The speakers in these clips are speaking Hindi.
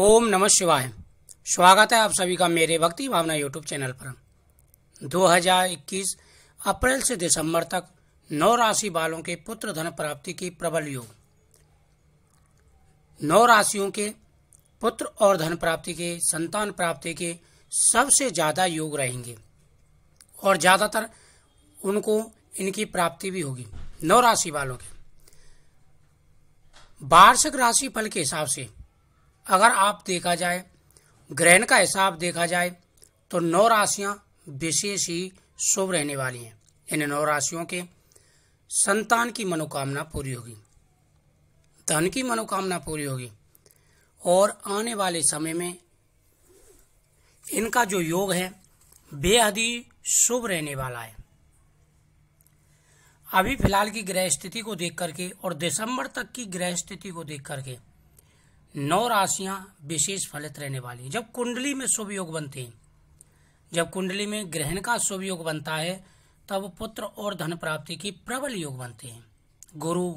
ओम नमः शिवाय स्वागत है आप सभी का मेरे भक्ति भावना यूट्यूब चैनल पर 2021 अप्रैल से दिसंबर तक नौ राशि वालों के पुत्र धन प्राप्ति की प्रबल योग नौ राशियों के पुत्र और धन प्राप्ति के संतान प्राप्ति के सबसे ज़्यादा योग रहेंगे और ज़्यादातर उनको इनकी प्राप्ति भी होगी नौ राशि वालों के वार्षिक राशि फल के हिसाब से अगर आप देखा जाए ग्रहण का हिसाब देखा जाए तो नौ राशियां विशेष ही शुभ रहने वाली हैं इन नौ राशियों के संतान की मनोकामना पूरी होगी धन की मनोकामना पूरी होगी और आने वाले समय में इनका जो योग है बेहद ही शुभ रहने वाला है अभी फिलहाल की ग्रह स्थिति को देख करके और दिसंबर तक की ग्रह स्थिति को देख करके नौ राशियां विशेष फलित रहने वाली हैं जब कुंडली में शुभ योग बनते हैं जब कुंडली में ग्रहण का शुभ योग बनता है तब पुत्र और धन प्राप्ति की प्रबल योग बनते हैं गुरु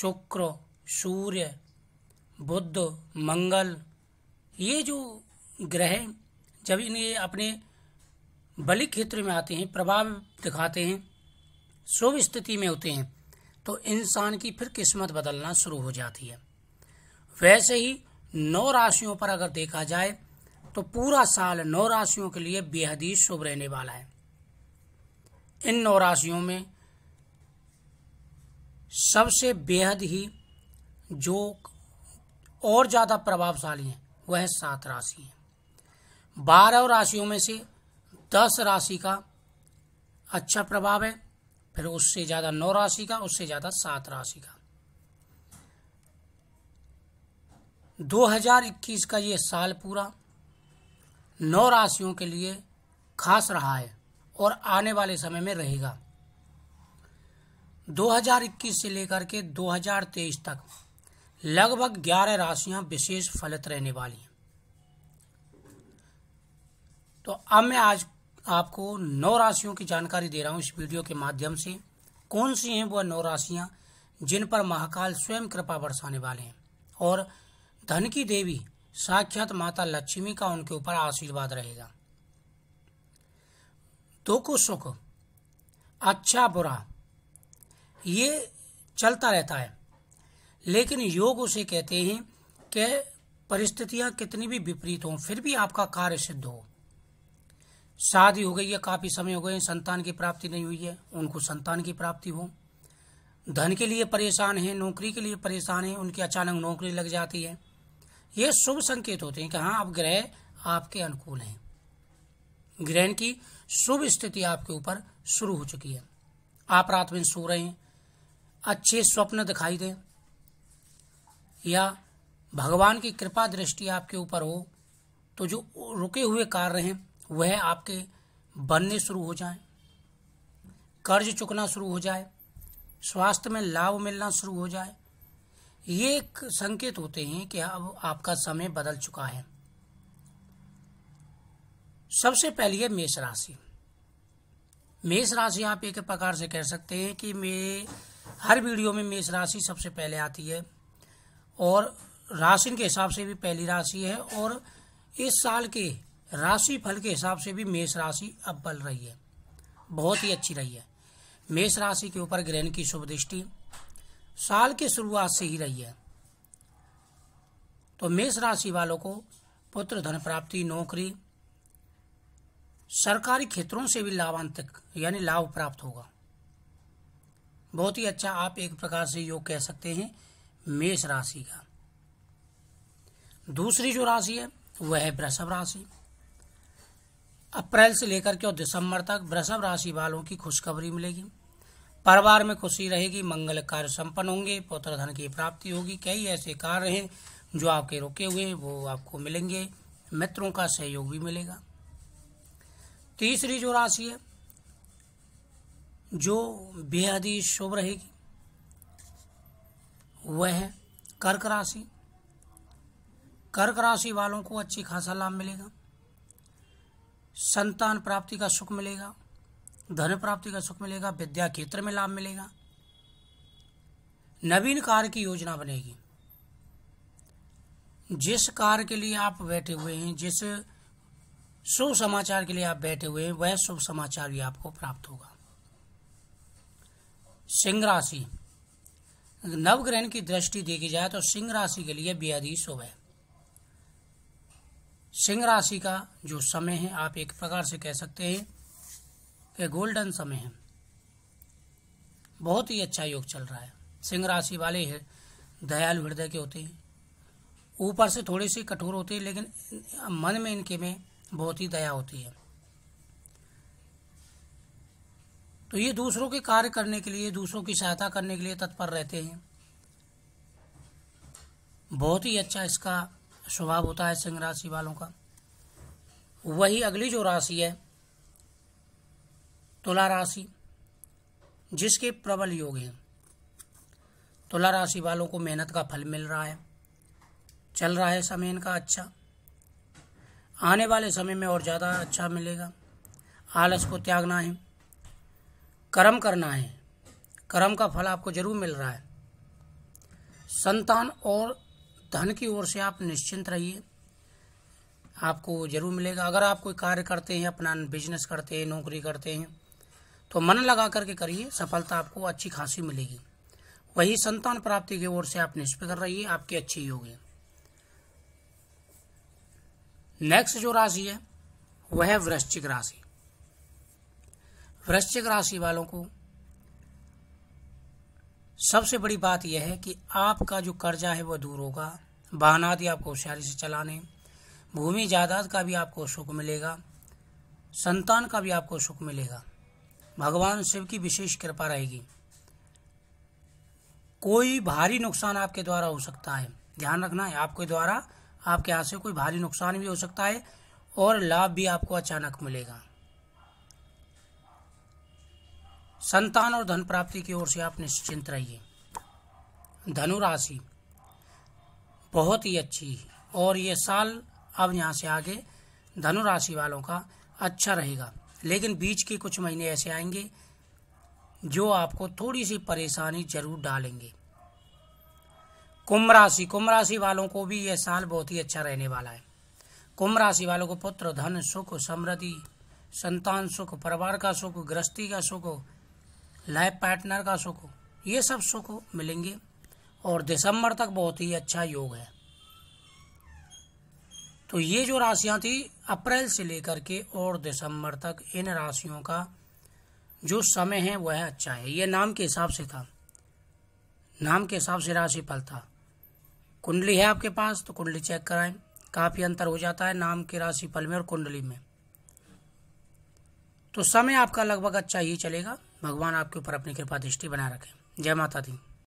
शुक्र सूर्य बुद्ध मंगल ये जो ग्रह जब इन्हें अपने बलि क्षेत्र में आते हैं प्रभाव दिखाते हैं शुभ स्थिति में होते हैं तो इंसान की फिर किस्मत बदलना शुरू हो जाती है वैसे ही नौ राशियों पर अगर देखा जाए तो पूरा साल नौ राशियों के लिए बेहद ही शुभ रहने वाला है इन नौ राशियों में सबसे बेहद ही जो और ज़्यादा प्रभावशाली है वह सात राशि है बारह राशियों में से दस राशि का अच्छा प्रभाव है फिर उससे ज़्यादा नौ राशि का उससे ज़्यादा सात राशि का 2021 का ये साल पूरा नौ राशियों के लिए खास रहा है और आने वाले समय में रहेगा 2021 से लेकर के 2023 तक लगभग 11 राशियां विशेष फलित रहने वाली हैं तो अब मैं आज आपको नौ राशियों की जानकारी दे रहा हूं इस वीडियो के माध्यम से कौन सी हैं वह नौ राशियां जिन पर महाकाल स्वयं कृपा बरसाने वाले हैं और धन की देवी साक्षात माता लक्ष्मी का उनके ऊपर आशीर्वाद रहेगा दुख सुख अच्छा बुरा ये चलता रहता है लेकिन योग उसे कहते हैं कि परिस्थितियां कितनी भी विपरीत हों फिर भी आपका कार्य सिद्ध हो शादी हो गई है काफ़ी समय हो गए संतान की प्राप्ति नहीं हुई है उनको संतान की प्राप्ति हो धन के लिए परेशान है नौकरी के लिए परेशान है उनकी अचानक नौकरी लग जाती है ये शुभ संकेत होते हैं कि हाँ अब ग्रह आपके अनुकूल हैं ग्रहण की शुभ स्थिति आपके ऊपर शुरू हो चुकी है आप रात में सो रहे हैं अच्छे स्वप्न दिखाई दें या भगवान की कृपा दृष्टि आपके ऊपर हो तो जो रुके हुए कार्य हैं वह आपके बनने शुरू हो जाए कर्ज चुकना शुरू हो जाए स्वास्थ्य में लाभ मिलना शुरू हो जाए ये एक संकेत होते हैं कि अब आपका समय बदल चुका है सबसे पहली है मेष राशि मेष राशि आप एक प्रकार से कह सकते हैं कि मे हर वीडियो में मेष राशि सबसे पहले आती है और राशि के हिसाब से भी पहली राशि है और इस साल के राशि फल के हिसाब से भी मेष राशि बल रही है बहुत ही अच्छी रही है मेष राशि के ऊपर ग्रहण की शुभ दृष्टि साल की शुरुआत से ही रही है तो मेष राशि वालों को पुत्र धन प्राप्ति नौकरी सरकारी क्षेत्रों से भी लाभांतिक यानी लाभ प्राप्त होगा बहुत ही अच्छा आप एक प्रकार से योग कह सकते हैं मेष राशि का दूसरी जो राशि है वह है वृषभ राशि अप्रैल से लेकर के और दिसंबर तक वृषभ राशि वालों की खुशखबरी मिलेगी परिवार में खुशी रहेगी मंगल कार्य संपन्न होंगे पौत्र धन की प्राप्ति होगी कई ऐसे कार्य हैं जो आपके रुके हुए वो आपको मिलेंगे मित्रों का सहयोग भी मिलेगा तीसरी जो राशि है जो बेहद ही शुभ रहेगी वह है कर्क राशि कर्क राशि वालों को अच्छी खासा लाभ मिलेगा संतान प्राप्ति का सुख मिलेगा धन प्राप्ति का सुख मिलेगा विद्या क्षेत्र में लाभ मिलेगा नवीन कार्य की योजना बनेगी जिस कार्य के लिए आप बैठे हुए हैं जिस शुभ समाचार के लिए आप बैठे हुए हैं वह शुभ समाचार भी आपको प्राप्त होगा सिंह राशि नवग्रहण की दृष्टि देखी जाए तो सिंह राशि के लिए बेहद ही शुभ है सिंह राशि का जो समय है आप एक प्रकार से कह सकते हैं ये गोल्डन समय है बहुत ही अच्छा योग चल रहा है सिंह राशि वाले है दयालु हृदय के होते हैं ऊपर से थोड़े से कठोर होते हैं लेकिन मन में इनके में बहुत ही दया होती है तो ये दूसरों के कार्य करने के लिए दूसरों की सहायता करने के लिए तत्पर रहते हैं बहुत ही अच्छा इसका स्वभाव होता है सिंह राशि वालों का वही अगली जो राशि है तुला राशि जिसके प्रबल योग हैं तुला राशि वालों को मेहनत का फल मिल रहा है चल रहा है समय इनका अच्छा आने वाले समय में और ज़्यादा अच्छा मिलेगा आलस को त्यागना है कर्म करना है कर्म का फल आपको जरूर मिल रहा है संतान और धन की ओर से आप निश्चिंत रहिए आपको जरूर मिलेगा अगर आप कोई कार्य करते हैं अपना बिजनेस करते हैं नौकरी करते हैं तो मन लगा करके करिए सफलता आपको अच्छी खासी मिलेगी वही संतान प्राप्ति की ओर से आप निश्चित कर रही है आपके अच्छे योग है नेक्स्ट जो राशि है वह वृश्चिक राशि वृश्चिक राशि वालों को सबसे बड़ी बात यह है कि आपका जो कर्जा है वह दूर होगा वाहन आदि आपको होशियारी से चलाने भूमि जायदाद का भी आपको सुख मिलेगा संतान का भी आपको सुख मिलेगा भगवान शिव की विशेष कृपा रहेगी कोई भारी नुकसान आपके द्वारा हो सकता है ध्यान रखना है आपके द्वारा आपके यहां से कोई भारी नुकसान भी हो सकता है और लाभ भी आपको अचानक मिलेगा संतान और धन प्राप्ति की ओर से आप निश्चिंत रहिए धनु राशि बहुत ही अच्छी और ये साल अब यहां से आगे धनु राशि वालों का अच्छा रहेगा लेकिन बीच के कुछ महीने ऐसे आएंगे जो आपको थोड़ी सी परेशानी जरूर डालेंगे कुंभ राशि कुंभ राशि वालों को भी यह साल बहुत ही अच्छा रहने वाला है कुंभ राशि वालों को पुत्र धन सुख समृद्धि संतान सुख परिवार का सुख गृहस्थी का सुख लाइफ पार्टनर का सुख ये सब सुख मिलेंगे और दिसंबर तक बहुत ही अच्छा योग है तो ये जो राशियां थी अप्रैल से लेकर के और दिसंबर तक इन राशियों का जो समय है वह अच्छा है ये नाम के हिसाब से था नाम के हिसाब से राशि फल था कुंडली है आपके पास तो कुंडली चेक कराएं काफ़ी अंतर हो जाता है नाम के राशि फल में और कुंडली में तो समय आपका लगभग अच्छा ही चलेगा भगवान आपके ऊपर अपनी कृपा दृष्टि बना रखें जय माता दी